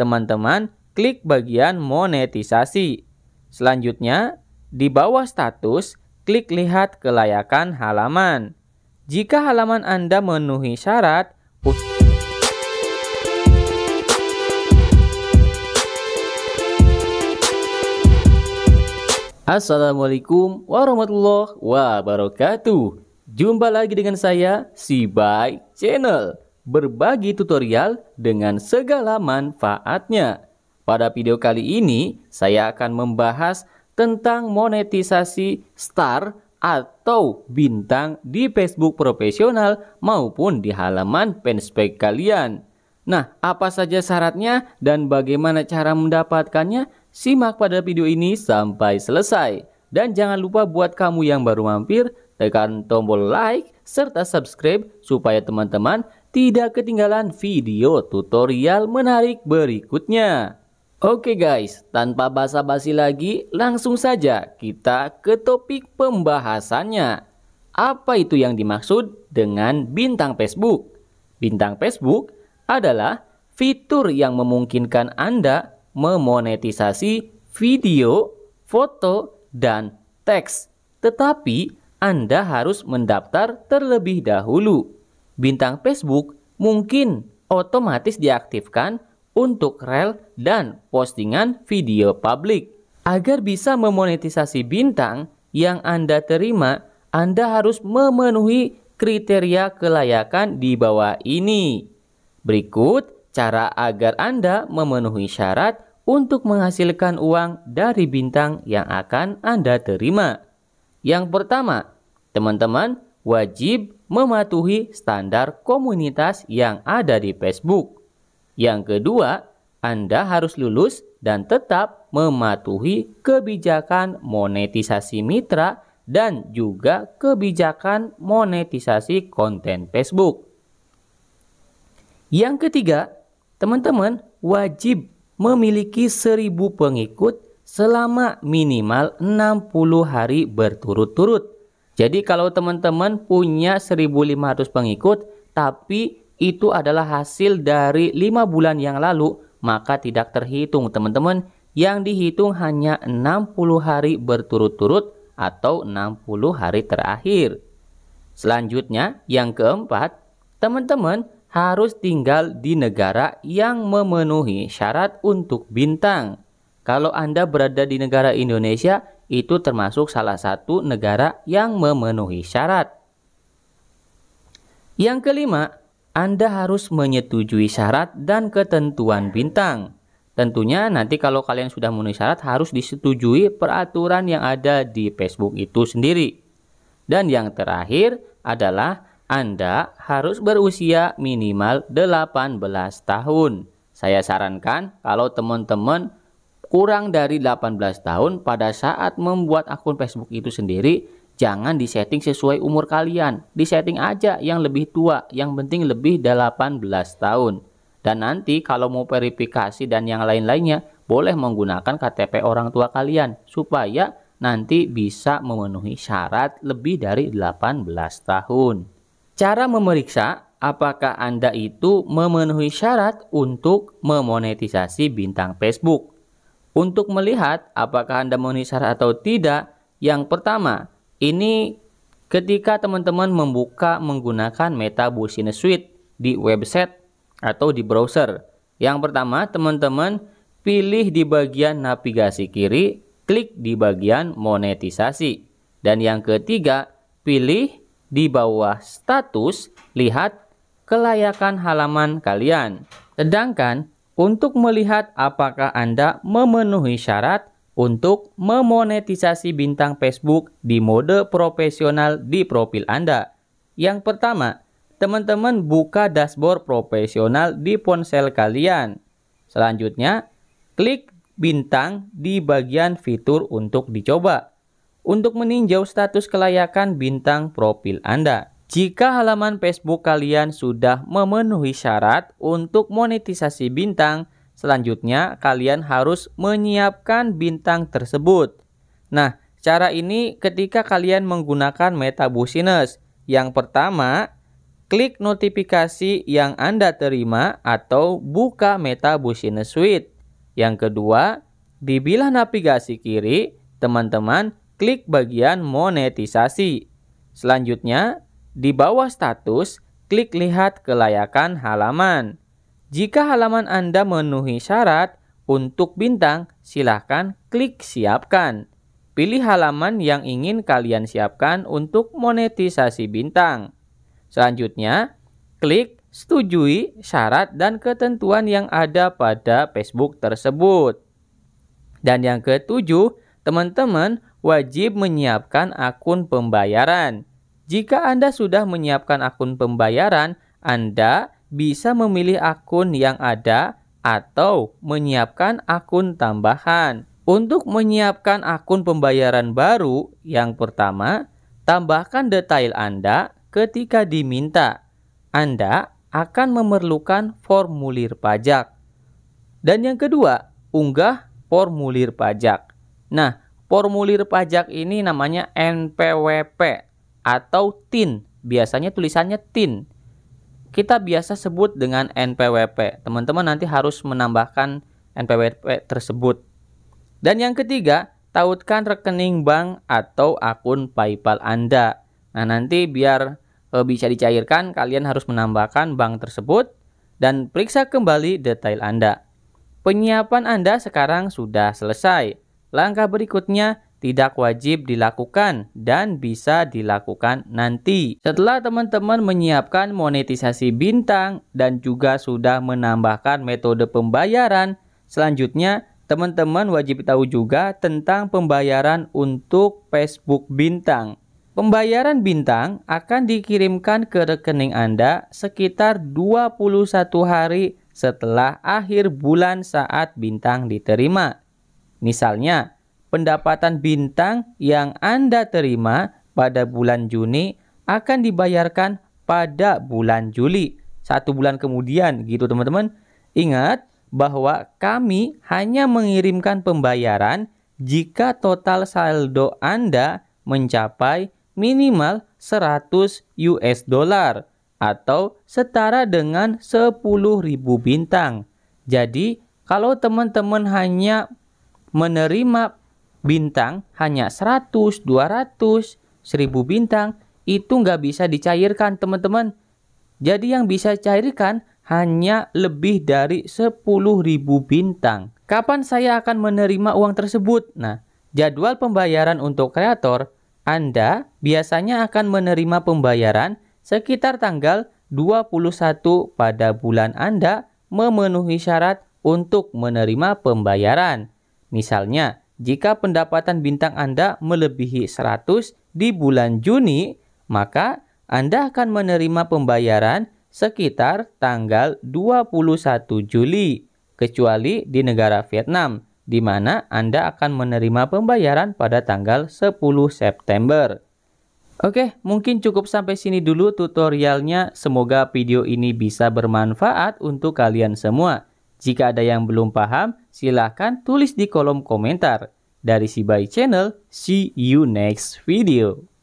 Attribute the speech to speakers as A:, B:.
A: teman-teman klik bagian monetisasi. Selanjutnya, di bawah status, klik lihat kelayakan halaman. Jika halaman Anda memenuhi syarat, Assalamualaikum warahmatullahi wabarakatuh. Jumpa lagi dengan saya, si Sibai Channel berbagi tutorial dengan segala manfaatnya. Pada video kali ini, saya akan membahas tentang monetisasi star atau bintang di Facebook profesional maupun di halaman fanspage kalian. Nah, apa saja syaratnya dan bagaimana cara mendapatkannya? Simak pada video ini sampai selesai. Dan jangan lupa buat kamu yang baru mampir, tekan tombol like serta subscribe supaya teman-teman tidak ketinggalan video tutorial menarik berikutnya. Oke guys, tanpa basa-basi lagi, langsung saja kita ke topik pembahasannya. Apa itu yang dimaksud dengan bintang Facebook? Bintang Facebook adalah fitur yang memungkinkan Anda memonetisasi video, foto, dan teks. Tetapi Anda harus mendaftar terlebih dahulu bintang Facebook mungkin otomatis diaktifkan untuk rel dan postingan video publik. Agar bisa memonetisasi bintang yang Anda terima, Anda harus memenuhi kriteria kelayakan di bawah ini. Berikut cara agar Anda memenuhi syarat untuk menghasilkan uang dari bintang yang akan Anda terima. Yang pertama, teman-teman wajib mematuhi standar komunitas yang ada di Facebook. Yang kedua, Anda harus lulus dan tetap mematuhi kebijakan monetisasi mitra dan juga kebijakan monetisasi konten Facebook. Yang ketiga, teman-teman wajib memiliki seribu pengikut selama minimal 60 hari berturut-turut jadi kalau teman-teman punya 1500 pengikut tapi itu adalah hasil dari 5 bulan yang lalu maka tidak terhitung teman-teman yang dihitung hanya 60 hari berturut-turut atau 60 hari terakhir. Selanjutnya yang keempat, teman-teman harus tinggal di negara yang memenuhi syarat untuk bintang. Kalau Anda berada di negara Indonesia itu termasuk salah satu negara yang memenuhi syarat. Yang kelima, Anda harus menyetujui syarat dan ketentuan bintang. Tentunya nanti kalau kalian sudah memenuhi syarat harus disetujui peraturan yang ada di Facebook itu sendiri. Dan yang terakhir adalah Anda harus berusia minimal 18 tahun. Saya sarankan kalau teman-teman kurang dari 18 tahun pada saat membuat akun Facebook itu sendiri jangan disetting sesuai umur kalian disetting aja yang lebih tua yang penting lebih 18 tahun dan nanti kalau mau verifikasi dan yang lain-lainnya boleh menggunakan KTP orang tua kalian supaya nanti bisa memenuhi syarat lebih dari 18 tahun cara memeriksa apakah Anda itu memenuhi syarat untuk memonetisasi bintang Facebook. Untuk melihat apakah Anda memenuhi syarat atau tidak, yang pertama, ini ketika teman-teman membuka menggunakan Meta Business Suite di website atau di browser. Yang pertama, teman-teman pilih di bagian navigasi kiri, klik di bagian monetisasi. Dan yang ketiga, pilih di bawah status, lihat kelayakan halaman kalian. Sedangkan untuk melihat apakah Anda memenuhi syarat untuk memonetisasi bintang Facebook di mode profesional di profil Anda. Yang pertama, teman-teman buka dashboard profesional di ponsel kalian. Selanjutnya, klik bintang di bagian fitur untuk dicoba untuk meninjau status kelayakan bintang profil Anda. Jika halaman Facebook kalian sudah memenuhi syarat untuk monetisasi bintang, selanjutnya kalian harus menyiapkan bintang tersebut. Nah, cara ini ketika kalian menggunakan Meta Business. Yang pertama, klik notifikasi yang Anda terima atau buka Meta Business Suite. Yang kedua, di bilah navigasi kiri, teman-teman klik bagian monetisasi. Selanjutnya, di bawah status, klik lihat kelayakan halaman. Jika halaman Anda memenuhi syarat untuk bintang, silahkan klik siapkan. Pilih halaman yang ingin kalian siapkan untuk monetisasi bintang. Selanjutnya, klik setujui syarat dan ketentuan yang ada pada Facebook tersebut. Dan yang ketujuh, teman-teman wajib menyiapkan akun pembayaran. Jika Anda sudah menyiapkan akun pembayaran, Anda bisa memilih akun yang ada atau menyiapkan akun tambahan. Untuk menyiapkan akun pembayaran baru, yang pertama, tambahkan detail Anda ketika diminta. Anda akan memerlukan formulir pajak. Dan yang kedua, unggah formulir pajak. Nah, formulir pajak ini namanya NPWP atau tin. Biasanya tulisannya tin. Kita biasa sebut dengan NPWP. Teman-teman nanti harus menambahkan NPWP tersebut. Dan yang ketiga, tautkan rekening bank atau akun PayPal Anda. Nah, nanti biar eh, bisa dicairkan, kalian harus menambahkan bank tersebut dan periksa kembali detail Anda. Penyiapan Anda sekarang sudah selesai. Langkah berikutnya tidak wajib dilakukan dan bisa dilakukan nanti. Setelah teman-teman menyiapkan monetisasi bintang dan juga sudah menambahkan metode pembayaran, selanjutnya teman-teman wajib tahu juga tentang pembayaran untuk Facebook bintang. Pembayaran bintang akan dikirimkan ke rekening Anda sekitar 21 hari setelah akhir bulan saat bintang diterima. Misalnya, pendapatan bintang yang Anda terima pada bulan Juni akan dibayarkan pada bulan Juli. Satu bulan kemudian gitu teman-teman. Ingat bahwa kami hanya mengirimkan pembayaran jika total saldo Anda mencapai minimal 100 US dollar atau setara dengan 10.000 bintang. Jadi, kalau teman-teman hanya menerima bintang hanya 100, 200, 1000 bintang itu nggak bisa dicairkan teman-teman. Jadi yang bisa cairkan hanya lebih dari 10.000 bintang. Kapan saya akan menerima uang tersebut? Nah, jadwal pembayaran untuk kreator, Anda biasanya akan menerima pembayaran sekitar tanggal 21 pada bulan Anda memenuhi syarat untuk menerima pembayaran. Misalnya, jika pendapatan bintang Anda melebihi 100 di bulan Juni, maka Anda akan menerima pembayaran sekitar tanggal 21 Juli, kecuali di negara Vietnam, di mana Anda akan menerima pembayaran pada tanggal 10 September. Oke, mungkin cukup sampai sini dulu tutorialnya. Semoga video ini bisa bermanfaat untuk kalian semua. Jika ada yang belum paham, silahkan tulis di kolom komentar. Dari Si Channel, see you next video.